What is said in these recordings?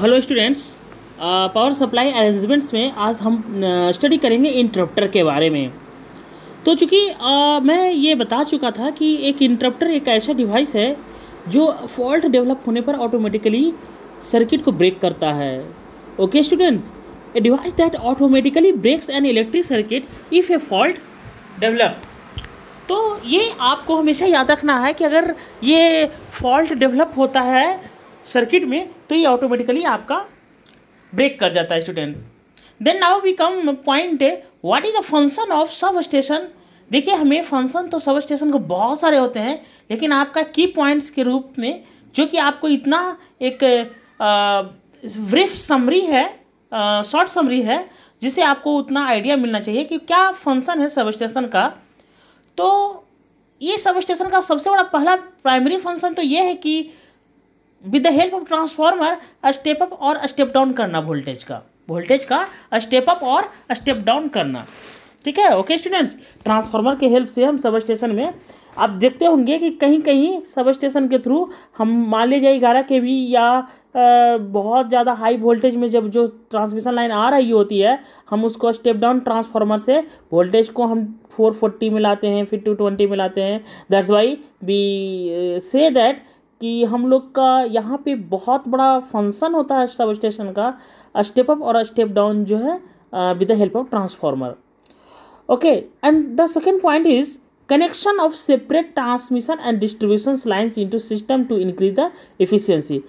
hello students power supply arrangements में आज हम स्टडी uh, करेंगे इंटरप्टर के बारे में तो चूँकि uh, मैं ये बता चुका था कि एक इंटरप्टर एक ऐसा डिवाइस है जो फॉल्ट डेवलप होने पर ऑटोमेटिकली सर्किट को ब्रेक करता है okay students a device that automatically breaks an electric circuit if a fault develop तो ये आपको हमेशा याद रखना है कि अगर ये फॉल्ट डेवलप होता है सर्किट में तो ये ऑटोमेटिकली आपका ब्रेक कर जाता है student then now we come point what is the function of substation देखिए हमें फंक्शन तो सब स्टेशन को बहुत सारे होते हैं लेकिन आपका की पॉइंट्स के रूप में जो कि आपको इतना एक ब्रीफ समरी है शॉर्ट समरी है जिसे आपको उतना आइडिया मिलना चाहिए कि क्या फंक्शन है सब स्टेशन का तो ये सब स्टेशन का सबसे बड़ा पहला प्राइमरी फंक्शन तो ये है कि with the help of transformer step up और स्टेप डाउन करना वोल्टेज का वोल्टेज का स्टेप अप और स्टेप डाउन करना ठीक है ओके स्टूडेंट्स ट्रांसफार्मर के हेल्प से हम सब स्टेशन में आप देखते होंगे कि कहीं कहीं सब स्टेशन के थ्रू हम मान लीजिए ग्यारह के वी या बहुत ज़्यादा हाई वोल्टेज में जब जो ट्रांसमिशन लाइन आ रही होती है हम उसको स्टेप डाउन ट्रांसफार्मर से वोल्टेज को हम फोर फोर्टी में लाते हैं फिर टू ट्वेंटी में लाते हैं that's why we say that कि हम लोग का यहाँ पे बहुत बड़ा फंक्शन होता है सब स्टेशन का स्टेप अप और स्टेप डाउन जो है with the help of transformer okay and the second point is connection of separate transmission and distribution lines into system to increase the efficiency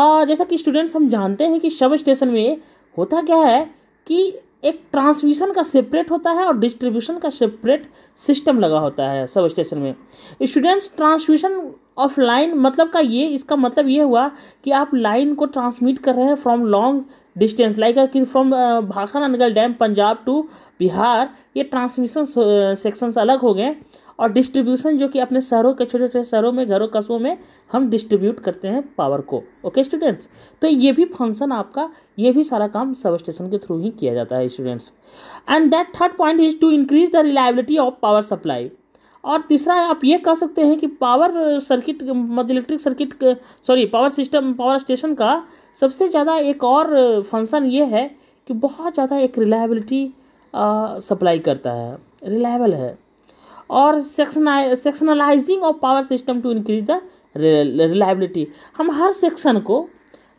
और जैसा कि students हम जानते हैं कि सब स्टेशन में होता क्या है कि एक ट्रांसमिशन का सेपरेट होता है और डिस्ट्रीब्यूशन का सेपरेट सिस्टम लगा होता है सब स्टेशन में स्टूडेंट्स ट्रांसमिशन ऑफ लाइन मतलब का ये इसका मतलब ये हुआ कि आप लाइन को ट्रांसमिट कर रहे हैं from long distance like from Bhakra Nagar dam Punjab to Bihar ये ट्रांसमिशन सेक्शंस अलग हो गए और डिस्ट्रीब्यूशन जो कि अपने शहरों के छोटे छोटे शहरों में घरों कस्बों में हम डिस्ट्रीब्यूट करते हैं पावर को ओके स्टूडेंट्स तो ये भी फंक्शन आपका ये भी सारा काम सब स्टेशन के थ्रू ही किया जाता है students and that third point is to increase the reliability of power supply और तीसरा आप ये कह सकते हैं कि पावर सर्किट मतलब electric circuit sorry power system power station का सबसे ज़्यादा एक और फंक्शन ये है कि बहुत ज़्यादा एक रिलायबिलिटी सप्लाई करता है रिलायबल है और sectionalising of power system to increase the reliability हम हर सेक्शन को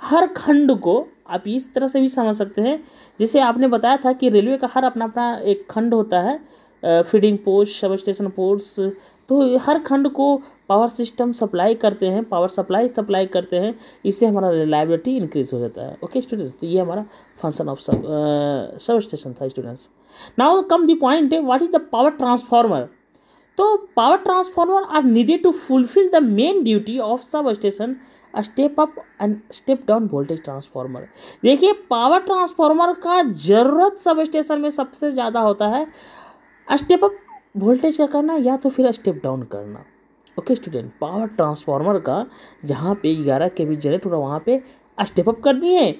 हर खंड को आप इस तरह से भी समझ सकते हैं जैसे आपने बताया था कि रेलवे का हर अपना अपना एक खंड होता है feeding post substation post तो हर खंड को पावर सिस्टम सप्लाई करते हैं पावर सप्लाई सप्लाई करते हैं इससे हमारा रिलायबिलिटी इंक्रीज हो जाता है ओके स्टूडेंट्स तो ये हमारा फंक्शन ऑफ सब सब स्टेशन था students now come the point what is the power transformer तो power transformer are needed to fulfil the main duty of substation step up and step down voltage transformer देखिए power transformer का ज़रूरत सब substation में सबसे ज़्यादा होता है स्टेप अप वोल्टेज का करना या तो फिर स्टेप डाउन करना ओके स्टूडेंट पावर ट्रांसफार्मर का जहाँ पे ग्यारह के बी जनरेट हो रहा है वहाँ पे स्टेप अप कर दिए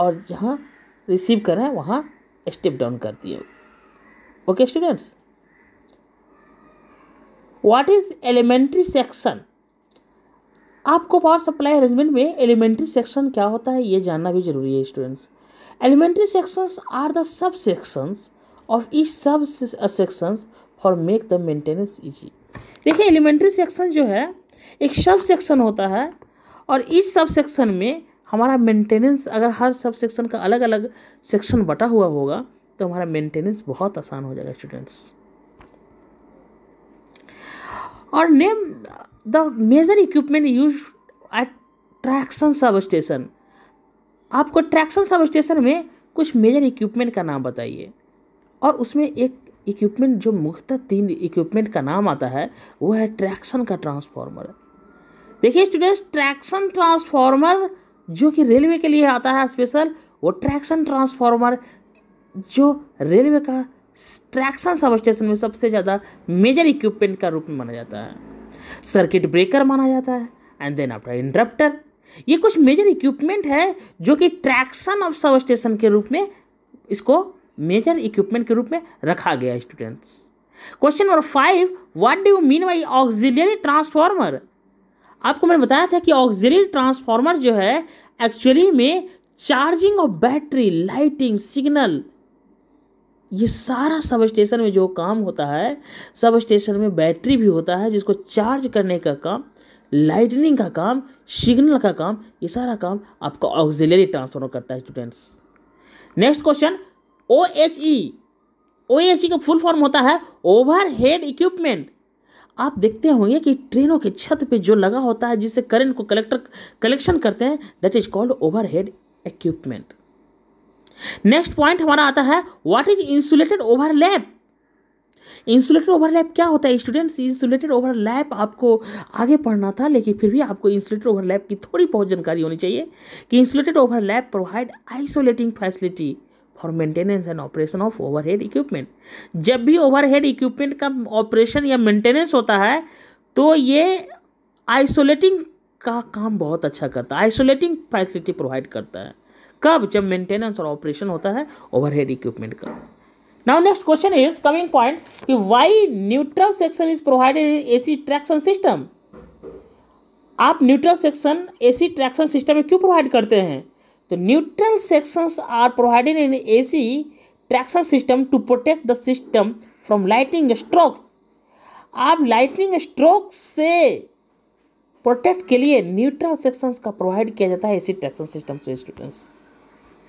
और जहाँ रिसीव करें वहाँ स्टेप डाउन कर दिए okay students what is elementary section आपको पावर सप्लाई अरेंजमेंट में एलिमेंट्री सेक्शन क्या होता है ये जानना भी जरूरी है students elementary sections are the subsections of ई subsections for make the maintenance easy देखिए एलिमेंट्री सेक्शन जो है एक सब सेक्शन होता है और इस सब सेक्शन में हमारा मेंटेनेंस अगर हर सब सेक्शन का अलग अलग सेक्शन बटा हुआ होगा तो हमारा मेंटेनेंस बहुत आसान हो जाएगा स्टूडेंट्स और name the major equipment use at traction substation आपको ट्रैक्शन सब स्टेशन में कुछ मेजर इक्विपमेंट का नाम बताइए और उसमें एक इक्विपमेंट जो मुख्यतः तीन इक्विपमेंट का नाम आता है वो है ट्रैक्शन का ट्रांसफार्मर देखिए स्टूडेंट्स ट्रैक्शन ट्रांसफार्मर जो कि रेलवे के लिए आता है स्पेशल वो ट्रैक्शन ट्रांसफार्मर जो रेलवे का ट्रैक्शन स्टेशन में सबसे ज़्यादा मेजर इक्विपमेंट का रूप में माना जाता है सर्किट ब्रेकर माना जाता है एंड देन आफ्टर इंटरप्टर ये कुछ मेजर इक्विपमेंट है जो कि ट्रैक्शन ऑफ सब स्टेशन के रूप में इसको मेजर इक्विपमेंट के रूप में रखा गया students question number five what do you mean by auxiliary transformer आपको मैंने बताया था कि ऑक्सिलियरी ट्रांसफार्मर जो है एक्चुअली में charging of battery lighting signal ये सारा सब स्टेशन में जो काम होता है सब स्टेशन में बैटरी भी होता है जिसको चार्ज करने का काम लाइटनिंग का काम सिग्नल का काम ये सारा काम आपका ऑक्सिलरी ट्रांसफॉर्मर करता है students next question O H E O H E का फुल फॉर्म होता है ओवर हेड इक्विपमेंट आप देखते होंगे कि ट्रेनों के छत पे जो लगा होता है जिससे करंट को कलेक्टर कलेक्शन करते हैं that is called overhead equipment next point हमारा आता है what is insulated overlap insulated overlap क्या होता है स्टूडेंट्स इंसुलेटेड ओवरलैप आपको आगे पढ़ना था लेकिन फिर भी आपको इंसुलेटेड ओवरलैप की थोड़ी बहुत जानकारी होनी चाहिए कि insulated overlap provide isolating facility for maintenance and operation of overhead equipment जब भी ओवरहेड इक्विपमेंट का ऑपरेशन या मेंटेनेंस होता है तो ये आइसोलेटिंग का काम बहुत अच्छा करता है आइसोलेटिंग फैसिलिटी प्रोवाइड करता है कब जब मेंटेनेंस और ऑपरेशन होता है ओवरहेड इक्विपमेंट का now next question is coming point कि why neutral section is provided in AC traction system आप neutral section AC traction system में क्यों प्रोवाइड करते हैं तो neutral sections are provided in AC traction system to protect the system from lightning strokes आप lightning stroke से protect के लिए न्यूट्रल सेक्शंस का प्रोवाइड किया जाता है एसी ट्रैक्शन सिस्टम से स्टूडेंट्स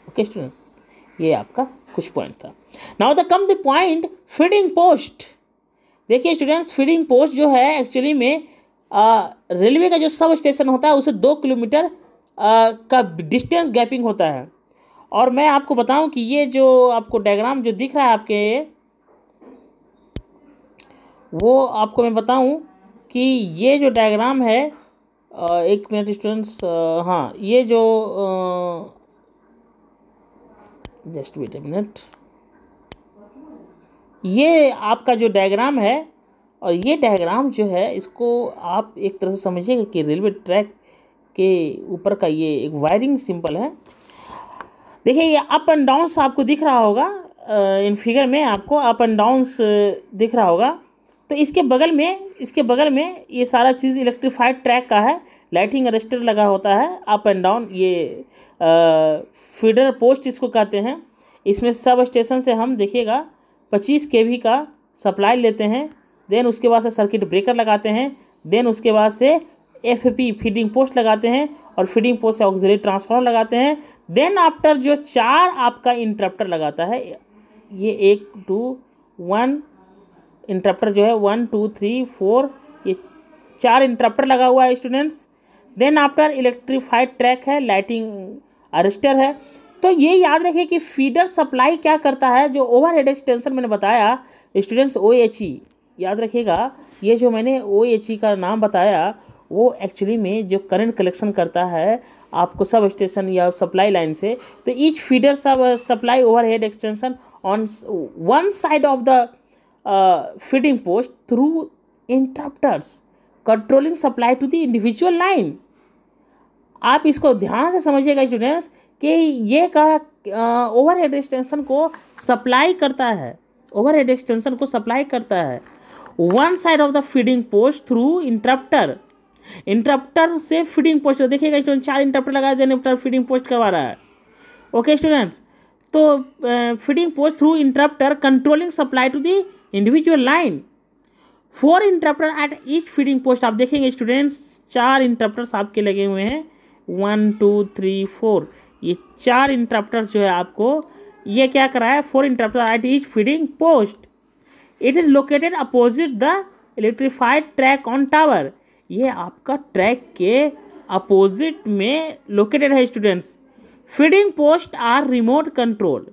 ओके स्टूडेंट्स ये आपका कुछ पॉइंट था now the come the point feeding post देखिए स्टूडेंट्स फीडिंग पोस्ट जो है एक्चुअली में रेलवे का जो सब स्टेशन होता है उसे दो किलोमीटर का डिस्टेंस गैपिंग होता है और मैं आपको बताऊं कि ये जो आपको डायग्राम जो दिख रहा है आपके वो आपको मैं बताऊं कि ये जो डायग्राम है एक मिनट स्टूडेंट्स हाँ ये जो जस्ट वेट ए मिनट ये आपका जो डायग्राम है और ये डायग्राम जो है इसको आप एक तरह से समझिएगा कि रेलवे ट्रैक के ऊपर का ये एक वायरिंग सिंपल है देखिए ये अप एंड डाउन्स आपको दिख रहा होगा इन फिगर में आपको अप एंड डाउन्स दिख रहा होगा तो इसके बगल में इसके बगल में ये सारा चीज़ इलेक्ट्रिफाइड ट्रैक का है लाइटिंग अरेस्टर लगा होता है अप एंड डाउन ये फीडर पोस्ट इसको कहते हैं इसमें सब स्टेशन से हम देखिएगा पच्चीस के का सप्लाई लेते हैं देन उसके बाद से सर्किट ब्रेकर लगाते हैं देन उसके बाद से एफ फीडिंग पोस्ट लगाते हैं और फीडिंग पोस्ट से ऑक्सिलरी ट्रांसफार्मर लगाते हैं देन आफ्टर जो चार आपका इंटरप्टर लगाता है ये एक टू वन इंटरप्टर जो है वन टू थ्री फोर ये चार इंटरप्टर लगा हुआ है students then after electrified track है लाइटिंग अरेस्टर है तो ये याद रखिए कि फीडर सप्लाई क्या करता है जो ओवर हेड एक्सटेंसर मैंने बताया स्टूडेंट्स ओ एच ई याद रखिएगा ये जो मैंने ओ एच ई का नाम बताया वो एक्चुअली में जो करंट कलेक्शन करता है आपको सब स्टेशन या सप्लाई लाइन से तो each feeder sub supply overhead extension on one side of the feeding post through interrupters controlling supply to the individual line आप इसको ध्यान से समझिएगा स्टूडेंट्स कि ये का ओवर हेड एक्सटेंशन को सप्लाई करता है ओवर हेड एक्सटेंशन को सप्लाई करता है one side of the feeding post through interrupter interrupter से फीडिंग पोस्ट देखिएगा स्टूडेंट चार इंटरप्टर लगा देने पर फीडिंग पोस्ट करवा रहा है ओके okay, स्टूडेंट्स तो feeding post through interrupter controlling supply to the individual line four interrupter at each feeding post आप देखेंगे स्टूडेंट्स चार इंटरप्टर्स आपके लगे हुए हैं वन टू थ्री फोर ये चार इंटरप्टर जो है आपको ये क्या करा है four interrupter at each feeding post it is located opposite the electrified track on tower ये आपका ट्रैक के अपोजिट में लोकेटेड है students feeding post are remote control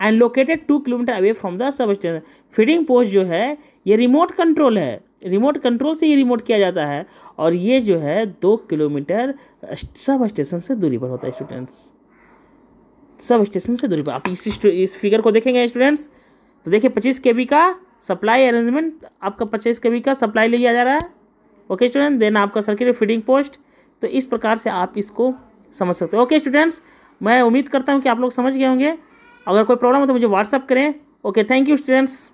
and located two kilometre away from the substation feeding post जो है ये remote control है remote control से ये रिमोट किया जाता है और ये जो है दो किलोमीटर सब स्टेशन से दूरी पर होता है स्टूडेंट्स सब स्टेशन से दूरी पर आप इस इस फिगर को देखेंगे स्टूडेंट्स तो देखिए पच्चीस के का सप्लाई अरेंजमेंट आपका पच्चीस के का सप्लाई ले लिया जा रहा है ओके स्टूडेंट देन आपका सर्किट फीडिंग पोस्ट तो इस प्रकार से आप इसको समझ सकते हो ओके स्टूडेंट्स मैं उम्मीद करता हूँ कि आप लोग समझ गए होंगे अगर कोई प्रॉब्लम हो तो मुझे व्हाट्सअप करें ओके थैंक यू स्टूडेंट्स